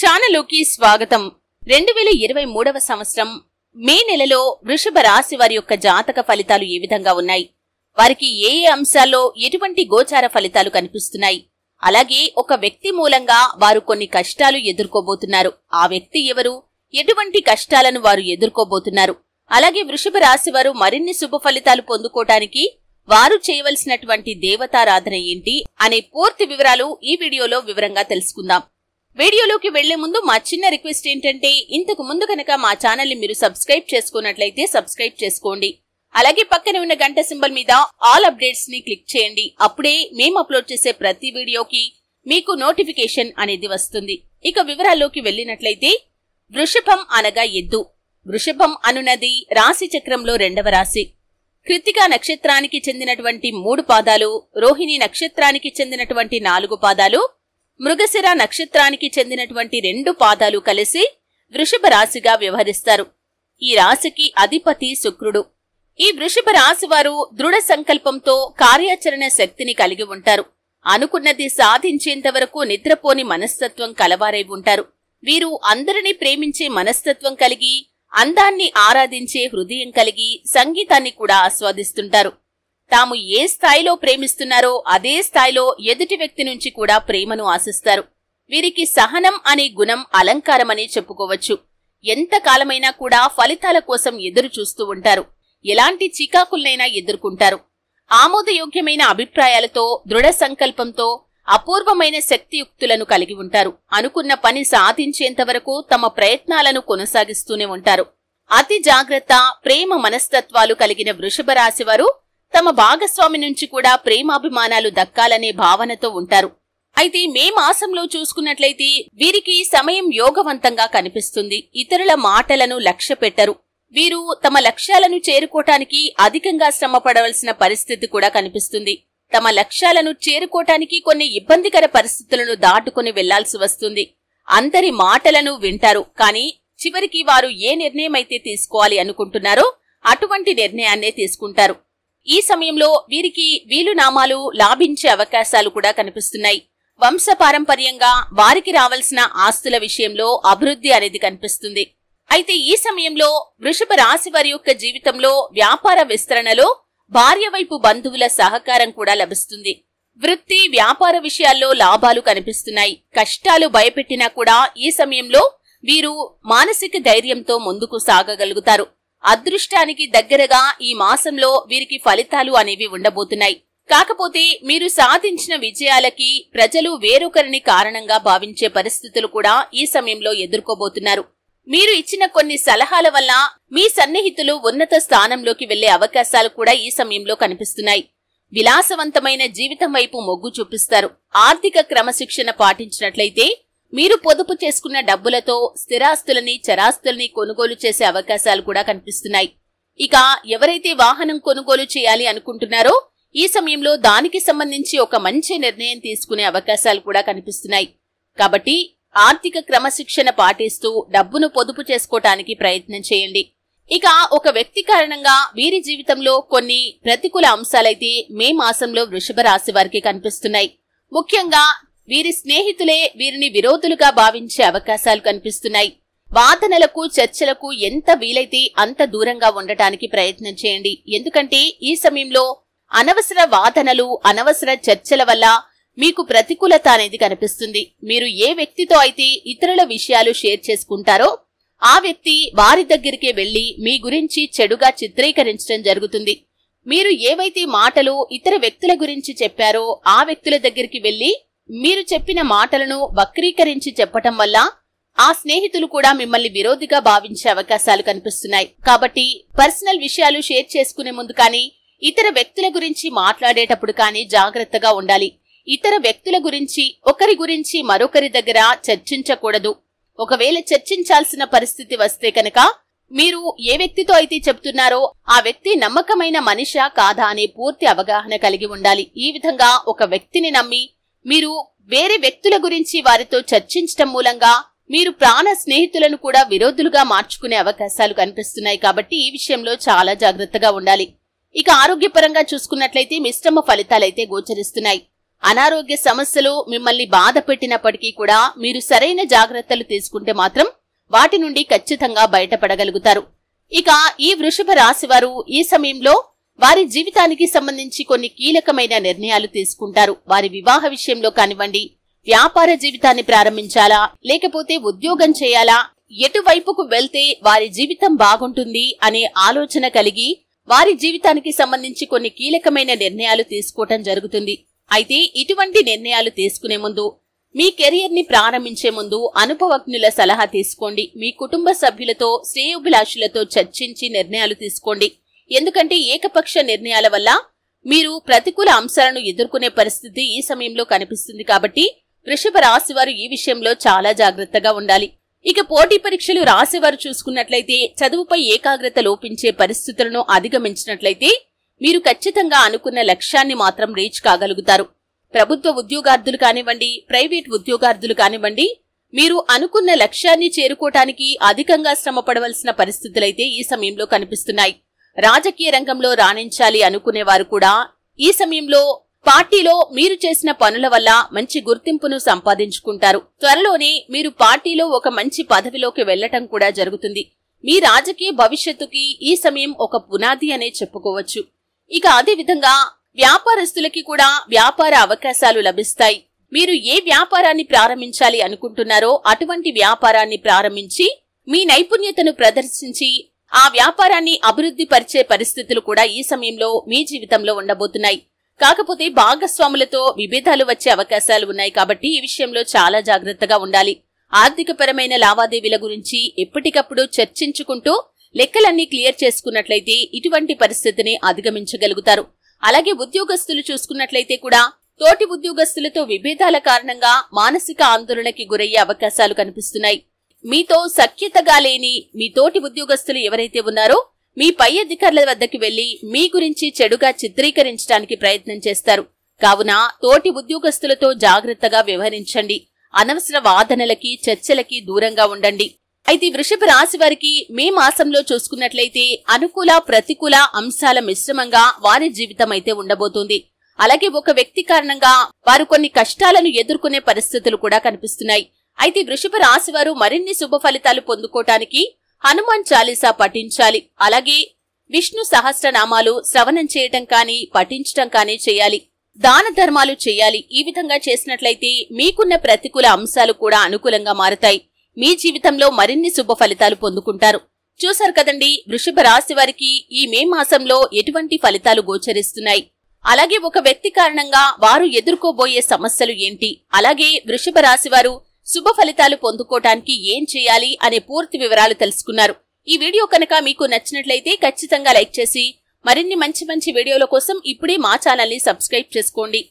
ఛానల్లోకి స్వాగతం రెండు వేల ఇరవై మూడవ సంవత్సరం మే నెలలో వృషభ రాశి వారి యొక్క జాతక ఫలితాలు ఏ విధంగా ఉన్నాయి వారికి ఏ ఏ అంశాల్లో ఎటువంటి గోచార ఫలితాలు కనిపిస్తున్నాయి అలాగే ఒక వ్యక్తి మూలంగా వారు కొన్ని కష్టాలు ఎదుర్కోబోతున్నారు ఆ వ్యక్తి ఎవరు ఎటువంటి కష్టాలను వారు ఎదుర్కోబోతున్నారు అలాగే వృషభ రాశి వారు మరిన్ని శుభ ఫలితాలు పొందుకోవటానికి వారు చేయవలసినటువంటి దేవతారాధన ఏంటి అనే పూర్తి వివరాలు ఈ వీడియోలో వివరంగా తెలుసుకుందాం వీడియోలోకి వెళ్లే ముందు మా చిన్న రిక్వెస్ట్ ఏంటంటే ఇంతకు ముందు కనుక మా ఛానల్ ని మీరు సబ్స్క్రైబ్ చేసుకున్నట్లయితే సబ్స్క్రైబ్ చేసుకోండి అలాగే పక్కన ఉన్న గంట సింబల్ మీద ఆల్ అప్డేట్స్ ని క్లిక్ చేయండి అప్పుడే మేము అప్లోడ్ చేసే ప్రతి వీడియోకి మీకు నోటిఫికేషన్ అనేది వస్తుంది ఇక వివరాల్లోకి వెళ్ళినట్లయితే వృషభం అనగా ఎద్దు వృషభం అనున్నది రాశి చక్రంలో రెండవ రాశి కృతికా నక్షత్రానికి చెందినటువంటి మూడు పాదాలు రోహిణి నక్షత్రానికి చెందినటువంటి నాలుగు పాదాలు మృగశిర నక్షత్రానికి చెందినటువంటి రెండు పాదాలు కలిసి వృషభ రాశిగా వ్యవహరిస్తారు ఈ రాశికి అధిపతి శుక్రుడు ఈ వృషభ రాశి వారు దృఢ సంకల్పంతో కార్యాచరణ శక్తిని కలిగి ఉంటారు అనుకున్నది సాధించేంత వరకు నిద్రపోని మనస్తత్వం కలవారై ఉంటారు వీరు అందరినీ ప్రేమించే మనస్తత్వం కలిగి అందాన్ని ఆరాధించే హృదయం కలిగి సంగీతాన్ని కూడా ఆస్వాదిస్తుంటారు తాము ఏ స్థాయిలో ప్రేమిస్తున్నారో అదే స్థాయిలో ఎదుటి వ్యక్తి నుంచి కూడా ప్రేమను ఆశిస్తారు వీరికి సహనం అనే గుణం అలంకారమని చెప్పుకోవచ్చు ఎంత కాలమైనా కూడా ఫలితాల కోసం ఎదురు చూస్తూ ఉంటారు ఎలాంటి చికాకుల్నైనా ఎదుర్కొంటారు ఆమోదయోగ్యమైన అభిప్రాయాలతో దృఢ సంకల్పంతో అపూర్వమైన శక్తియుక్తులను కలిగి ఉంటారు అనుకున్న పని సాధించేంత వరకు తమ ప్రయత్నాలను కొనసాగిస్తూనే ఉంటారు అతి జాగ్రత్త ప్రేమ మనస్తత్వాలు కలిగిన వృషభ రాశివారు తమ భాగస్వామి నుంచి కూడా ప్రేమాభిమానాలు దక్కాలనే భావనతో ఉంటారు అయితే మే మాసంలో చూసుకున్నట్లయితే వీరికి సమయం యోగవంతంగా కనిపిస్తుంది ఇతరుల మాటలను లక్ష్య పెట్టరు వీరు తమ లక్ష్యాలను చేరుకోటానికి అధికంగా శ్రమ పడవలసిన పరిస్థితి కూడా కనిపిస్తుంది తమ లక్ష్యాలను చేరుకోటానికి కొన్ని ఇబ్బందికర పరిస్థితులను దాటుకుని వెళ్లాల్సి వస్తుంది అందరి మాటలను వింటారు కానీ చివరికి వారు ఏ నిర్ణయం అయితే తీసుకోవాలి అనుకుంటున్నారో అటువంటి నిర్ణయాన్నే తీసుకుంటారు ఈ సమయంలో వీరికి వీలునామాలు లాభించే అవకాశాలు కూడా కనిపిస్తున్నాయి వంశపారంపర్యంగా వారికి రావాల్సిన ఆస్తుల విషయంలో అభివృద్ధి అనేది కనిపిస్తుంది అయితే ఈ సమయంలో వృషభ రాశి వారి యొక్క జీవితంలో వ్యాపార విస్తరణలో భార్య వైపు బంధువుల సహకారం కూడా లభిస్తుంది వృత్తి వ్యాపార విషయాల్లో లాభాలు కనిపిస్తున్నాయి కష్టాలు భయపెట్టినా కూడా ఈ సమయంలో వీరు మానసిక ధైర్యంతో ముందుకు సాగగలుగుతారు అదృష్టానికి దగ్గరగా ఈ మాసంలో వీరికి ఫలితాలు అనేవి ఉండబోతున్నాయి కాకపోతే మీరు సాధించిన విజయాలకి ప్రజలు వేరొకరిని కారణంగా భావించే పరిస్థితులు కూడా ఈ సమయంలో ఎదుర్కోబోతున్నారు మీరు ఇచ్చిన కొన్ని సలహాల వల్ల మీ సన్నిహితులు ఉన్నత స్థానంలోకి వెళ్లే అవకాశాలు కూడా ఈ సమయంలో కనిపిస్తున్నాయి విలాసవంతమైన జీవితం వైపు మొగ్గు చూపిస్తారు ఆర్థిక క్రమశిక్షణ పాటించినట్లయితే మీరు పొదుపు చేసుకున్న డబ్బులతో స్థిరాస్తులని చరాస్తుల్ని కొనుగోలు చేసే అవకాశాలు కూడా కనిపిస్తున్నాయి ఇక ఎవరైతే వాహనం కొనుగోలు చేయాలి అనుకుంటున్నారో ఈ సమయంలో దానికి సంబంధించి ఒక మంచి నిర్ణయం తీసుకునే అవకాశాలు కూడా కనిపిస్తున్నాయి కాబట్టి ఆర్థిక క్రమశిక్షణ పాటిస్తూ డబ్బును పొదుపు చేసుకోవటానికి ప్రయత్నం చేయండి ఇక ఒక వ్యక్తి కారణంగా వీరి జీవితంలో కొన్ని ప్రతికూల అంశాలైతే మే మాసంలో వృషభ రాశి వారికి కనిపిస్తున్నాయి ముఖ్యంగా వీరి స్నేహితులే వీరిని విరోధులుగా భావించే అవకాశాలు కనిపిస్తున్నాయి వాదనలకు చర్చలకు ఎంత వీలైతే అంత దూరంగా ఉండటానికి ప్రయత్నం చేయండి ఎందుకంటే ఈ సమయంలో అనవసర వాదనలు అనవసర చర్చల వల్ల మీకు ప్రతికూలత అనేది కనిపిస్తుంది మీరు ఏ వ్యక్తితో అయితే ఇతరుల విషయాలు షేర్ చేసుకుంటారో ఆ వ్యక్తి వారి దగ్గరికే వెళ్లి మీ గురించి చెడుగా చిత్రీకరించడం జరుగుతుంది మీరు ఏవైతే మాటలు ఇతర వ్యక్తుల గురించి చెప్పారో ఆ వ్యక్తుల దగ్గరికి వెళ్లి మీరు చెప్పిన మాటలను వక్రీకరించి చెప్పటం వల్ల ఆ స్నేహితులు కూడా మిమ్మల్ని విరోధిగా భావించే అవకాశాలు కనిపిస్తున్నాయి కాబట్టి పర్సనల్ విషయాలు షేర్ చేసుకునే ముందు కానీ ఇతర వ్యక్తుల గురించి మాట్లాడేటప్పుడు కానీ జాగ్రత్తగా ఉండాలి ఇతర వ్యక్తుల గురించి ఒకరి గురించి మరొకరి దగ్గర చర్చించకూడదు ఒకవేళ చర్చించాల్సిన పరిస్థితి వస్తే కనుక మీరు ఏ వ్యక్తితో అయితే చెప్తున్నారో ఆ వ్యక్తి నమ్మకమైన మనిషా కాదా అనే పూర్తి అవగాహన కలిగి ఉండాలి ఈ విధంగా ఒక వ్యక్తిని నమ్మి మీరు వేరే వ్యక్తుల గురించి వారితో చర్చించటం మూలంగా మీరు ప్రాణ స్నేహితులను కూడా విరోధులుగా మార్చుకునే అవకాశాలు కనిపిస్తున్నాయి కాబట్టి ఈ విషయంలో చాలా జాగ్రత్తగా ఉండాలి ఇక ఆరోగ్యపరంగా చూసుకున్నట్లయితే మిశ్రమ ఫలితాలైతే గోచరిస్తున్నాయి అనారోగ్య సమస్యలు మిమ్మల్ని బాధ పెట్టినప్పటికీ కూడా మీరు సరైన జాగ్రత్తలు తీసుకుంటే మాత్రం వాటి నుండి ఖచ్చితంగా బయటపడగలుగుతారు ఇక ఈ వృషభ రాశి వారు ఈ సమయంలో వారి జీవితానికి సంబంధించి కొన్ని కీలకమైన నిర్ణయాలు తీసుకుంటారు వారి వివాహ విషయంలో కానివ్వండి వ్యాపార జీవితాన్ని ప్రారంభించాలా లేకపోతే ఉద్యోగం చేయాలా ఎటువైపుకు వెళ్తే వారి జీవితం బాగుంటుంది అనే ఆలోచన కలిగి వారి జీవితానికి సంబంధించి కొన్ని కీలకమైన నిర్ణయాలు తీసుకోవటం జరుగుతుంది అయితే ఇటువంటి నిర్ణయాలు తీసుకునే ముందు మీ కెరియర్ ని ప్రారంభించే ముందు అనుభవజ్ఞుల సలహా తీసుకోండి మీ కుటుంబ సభ్యులతో శ్రేయోభిలాషులతో చర్చించి నిర్ణయాలు తీసుకోండి ఎందుకంటే ఏకపక్ష నిర్ణయాల వల్ల మీరు ప్రతికూల అంశాలను ఎదుర్కొనే పరిస్థితి ఈ సమయంలో కనిపిస్తుంది కాబట్టి వృషభ రాశి వారు ఈ విషయంలో చాలా జాగ్రత్తగా ఉండాలి ఇక పోటీ పరీక్షలు రాసేవారు చూసుకున్నట్లయితే చదువుపై ఏకాగ్రత లోపించే పరిస్థితులను అధిగమించినట్లయితే మీరు ఖచ్చితంగా అనుకున్న లక్ష్యాన్ని మాత్రం రీచ్ కాగలుగుతారు ప్రభుత్వ ఉద్యోగార్థులు కానివ్వండి ప్రైవేట్ ఉద్యోగార్థులు కానివ్వండి మీరు అనుకున్న లక్ష్యాన్ని చేరుకోవటానికి అధికంగా శ్రమ పరిస్థితులైతే ఈ సమయంలో కనిపిస్తున్నాయి రాజకీయ రంగంలో రాణించాలి అనుకునేవారు కూడా ఈ సమయంలో పార్టీలో మీరు చేసిన పనుల వల్ల మంచి గుర్తింపును సంపాదించుకుంటారు త్వరలోనే మీరు పార్టీలో ఒక మంచి పదవిలోకి వెళ్లటం కూడా జరుగుతుంది మీ రాజకీయ భవిష్యత్తుకి ఈ సమయం ఒక పునాది అనే చెప్పుకోవచ్చు ఇక అదేవిధంగా వ్యాపారస్తులకి కూడా వ్యాపార అవకాశాలు లభిస్తాయి మీరు ఏ వ్యాపారాన్ని ప్రారంభించాలి అనుకుంటున్నారో అటువంటి వ్యాపారాన్ని ప్రారంభించి మీ నైపుణ్యతను ప్రదర్శించి ఆ వ్యాపారాన్ని అభివృద్ధి పరిచే పరిస్థితులు కూడా ఈ సమయంలో మీ జీవితంలో ఉండబోతున్నాయి కాకపోతే భాగస్వాములతో విభేదాలు వచ్చే అవకాశాలు ఉన్నాయి కాబట్టి ఈ విషయంలో చాలా జాగ్రత్తగా ఉండాలి ఆర్థికపరమైన లావాదేవీల గురించి ఎప్పటికప్పుడు చర్చించుకుంటూ లెక్కలన్నీ క్లియర్ చేసుకున్నట్లయితే ఇటువంటి పరిస్థితిని అధిగమించగలుగుతారు అలాగే ఉద్యోగస్తులు చూసుకున్నట్లయితే కూడా తోటి ఉద్యోగస్తులతో విభేదాల కారణంగా మానసిక ఆందోళనకి గురయ్యే అవకాశాలు కనిపిస్తున్నాయి మీతో సఖ్యతగా లేని మీ తోటి ఉద్యోగస్తులు ఎవరైతే ఉన్నారో మీ పై అధికారుల వద్దకు వెళ్లి మీ గురించి చెడుగా చిత్రీకరించడానికి ప్రయత్నం చేస్తారు కావున తోటి ఉద్యోగస్తులతో జాగ్రత్తగా వ్యవహరించండి అనవసర వాదనలకి చర్చలకి దూరంగా ఉండండి అయితే వృషభ రాశి వారికి మే మాసంలో చూసుకున్నట్లయితే అనుకూల ప్రతికూల అంశాల మిశ్రమంగా వారి జీవితం అయితే ఉండబోతుంది అలాగే ఒక వ్యక్తి కారణంగా వారు కొన్ని కష్టాలను ఎదుర్కొనే పరిస్థితులు కూడా కనిపిస్తున్నాయి అయితే వృషభ రాశి వారు మరిన్ని శుభ ఫలితాలు పొందుకోటానికి హనుమాన్ చాలీసా పఠించాలి అలాగే విష్ణు సహస్రనామాలు శ్రవణం చేయటం కానీ పఠించటం కానీ చేయాలి దాన ధర్మాలు చేయాలి ఈ విధంగా చేసినట్లయితే మీకున్న ప్రతికూల అంశాలు కూడా అనుకూలంగా మారుతాయి మీ జీవితంలో మరిన్ని శుభ ఫలితాలు పొందుకుంటారు చూశారు కదండి వృషభ రాశి వారికి ఈ మే మాసంలో ఎటువంటి ఫలితాలు గోచరిస్తున్నాయి అలాగే ఒక వ్యక్తి కారణంగా వారు ఎదుర్కోబోయే సమస్యలు ఏంటి అలాగే వృషభ రాశి వారు శుభ ఫలితాలు పొందుకోవటానికి ఏం చేయాలి అనే పూర్తి వివరాలు తెలుసుకున్నారు ఈ వీడియో కనుక మీకు నచ్చినట్లయితే ఖచ్చితంగా లైక్ చేసి మరిన్ని మంచి మంచి వీడియోల కోసం ఇప్పుడే మా ఛానల్ని సబ్స్క్రైబ్ చేసుకోండి